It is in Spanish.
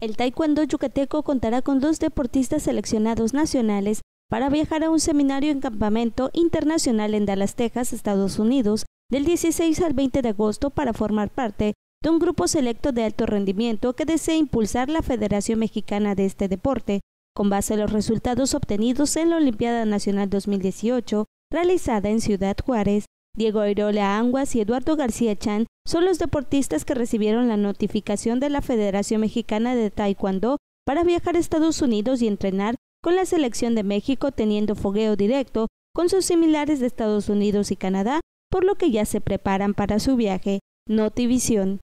El taekwondo yucateco contará con dos deportistas seleccionados nacionales para viajar a un seminario en campamento internacional en Dallas, Texas, Estados Unidos, del 16 al 20 de agosto para formar parte de un grupo selecto de alto rendimiento que desea impulsar la Federación Mexicana de este deporte, con base en los resultados obtenidos en la Olimpiada Nacional 2018, realizada en Ciudad Juárez. Diego Airola Anguas y Eduardo García Chan son los deportistas que recibieron la notificación de la Federación Mexicana de Taekwondo para viajar a Estados Unidos y entrenar con la selección de México teniendo fogueo directo con sus similares de Estados Unidos y Canadá, por lo que ya se preparan para su viaje. Notivisión.